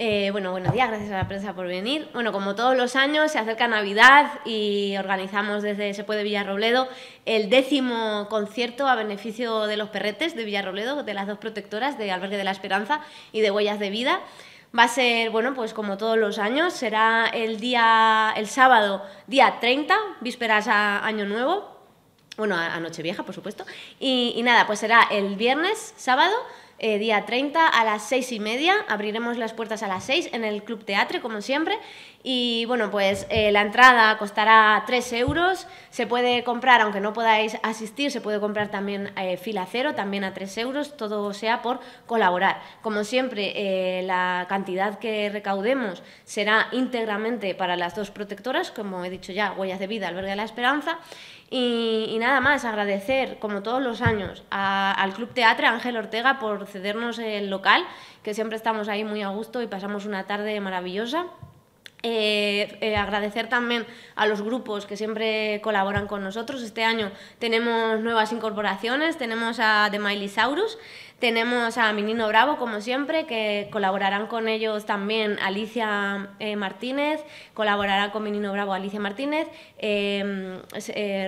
Eh, bueno, buenos días, gracias a la prensa por venir. Bueno, como todos los años, se acerca Navidad y organizamos desde Se Puede Villarrobledo el décimo concierto a beneficio de los perretes de Villarrobledo, de las dos protectoras de Albergue de la Esperanza y de Huellas de Vida. Va a ser, bueno, pues como todos los años, será el día, el sábado, día 30, vísperas a Año Nuevo, bueno, a Nochevieja, por supuesto. y nada, pues será el viernes, sábado, eh, día 30 a las 6 y media. Abriremos las puertas a las 6 en el Club Teatre, como siempre. Y bueno, pues eh, la entrada costará 3 euros. Se puede comprar, aunque no podáis asistir, se puede comprar también eh, fila cero, también a 3 euros. Todo sea por colaborar. Como siempre, la cantidad que recaudemos será íntegramente para las dos protectoras, como he dicho ya, Huellas de Vida, Albergue de la Esperanza. Y, nada más, agradecer, como todos los años, al Club Teatre Ángel Ortega por concedernos el local, que siempre estamos ahí muy a gusto y pasamos una tarde maravillosa. Eh, eh, agradecer también a los grupos que siempre colaboran con nosotros. Este año tenemos nuevas incorporaciones, tenemos a The Miley Saurus, tenemos a Menino Bravo, como siempre, que colaborarán con ellos también Alicia eh, Martínez, colaborará con Menino Bravo Alicia Martínez, em,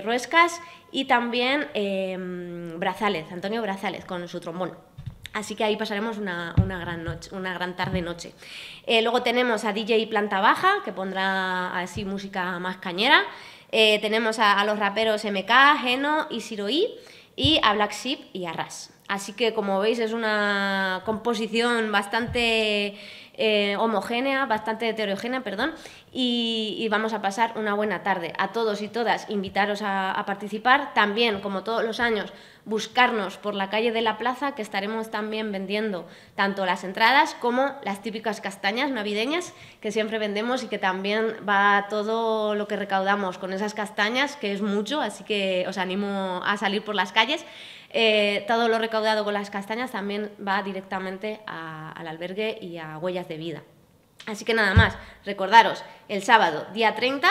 Ruescas y también em, Brazales, Antonio Brazales, con su trombón. Así que ahí pasaremos una, gran, noche, una gran tarde-noche. Eh, luego tenemos a DJ Planta Baja, que pondrá así música más cañera. Eh, tenemos a, los raperos MK, Geno y Siroí, y a Black Sheep y a Ras. Así que, como veis, es una composición bastante eh, homogénea, bastante heterogénea, perdón, y, vamos a pasar una buena tarde. A todos y todas, invitaros a, participar. También, como todos los años, buscarnos por la calle de la plaza, que estaremos también vendiendo tanto las entradas como las típicas castañas navideñas que siempre vendemos y que también va todo lo que recaudamos con esas castañas, que es mucho, así que os animo a salir por las calles. Eh, todo lo recaudado con las castañas también va directamente al albergue y a Huellas vida. Así que nada más, recordaros el sábado, día 30,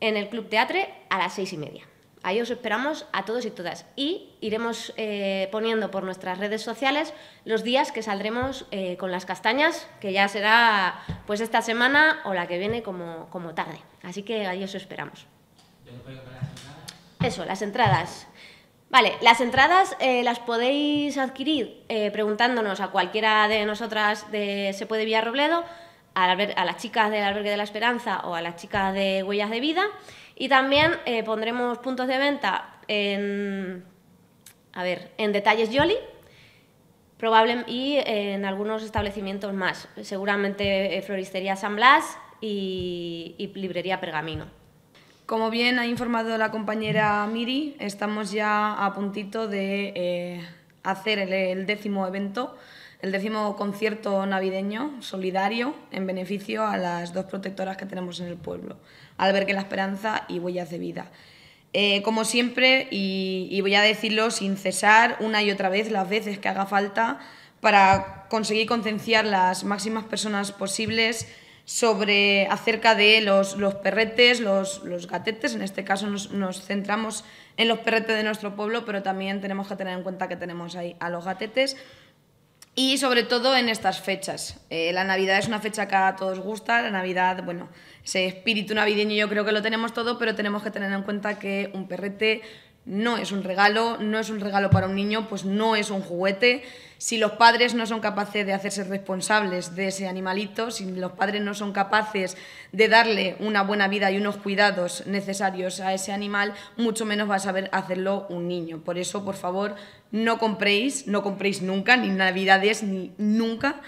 en el Club Teatre a las seis y media. Ahí os esperamos a todos y todas. Y iremos eh, poniendo por nuestras redes sociales los días que saldremos eh, con las castañas, que ya será pues esta semana o la que viene como, tarde. Así que ahí os esperamos. Eso, las entradas. Vale, las entradas eh, las podéis adquirir eh, preguntándonos a cualquiera de nosotras de Se puede Villa Robledo, a, a, las chicas del Albergue de la Esperanza o a las chicas de Huellas de Vida. Y también eh, pondremos puntos de venta en, a ver, en Detalles Yoli y en algunos establecimientos más, seguramente Floristería San Blas y Librería Pergamino. Como bien ha informado la compañera Miri, estamos ya a puntito de eh, hacer el, décimo evento, el décimo concierto navideño solidario en beneficio a las dos protectoras que tenemos en el pueblo, Albergue La Esperanza y Huellas de Vida. Eh, como siempre, y, y, voy a decirlo sin cesar una y otra vez, las veces que haga falta, para conseguir concienciar las máximas personas posibles sobre acerca de los, perretes, los, gatetes. En este caso nos, centramos en los perretes de nuestro pueblo, pero también tenemos que tener en cuenta que tenemos ahí a los gatetes. Y sobre todo en estas fechas. Eh, la Navidad es una fecha que a todos gusta. La Navidad, bueno, ese espíritu navideño yo creo que lo tenemos todo, pero tenemos que tener en cuenta que un perrete no es un regalo, no es un regalo para un niño, pues no es un juguete. Si los padres no son capaces de hacerse responsables de ese animalito, si los padres no son capaces de darle una buena vida y unos cuidados necesarios a ese animal, mucho menos va a saber hacerlo un niño. Por eso, por favor, no compréis, no compréis nunca, ni navidades, ni nunca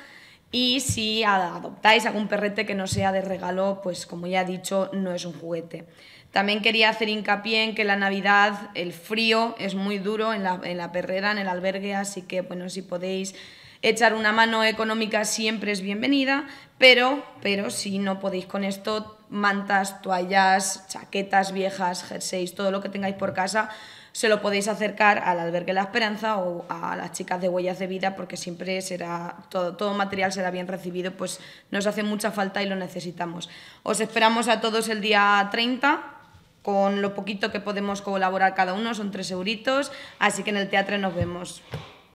y si adoptáis algún perrete que no sea de regalo, pues como ya he dicho, no es un juguete. También quería hacer hincapié en que la Navidad, el frío es muy duro en la, en la perrera, en el albergue, así que bueno, si podéis echar una mano económica siempre es bienvenida, pero, pero si no podéis con esto, mantas, toallas, chaquetas viejas, jerseys, todo lo que tengáis por casa, se lo podéis acercar al albergue La Esperanza o a las chicas de Huellas de Vida porque siempre será todo, todo material será bien recibido, pues nos hace mucha falta y lo necesitamos. Os esperamos a todos el día 30 con lo poquito que podemos colaborar cada uno, son tres euritos, así que en el teatro nos vemos.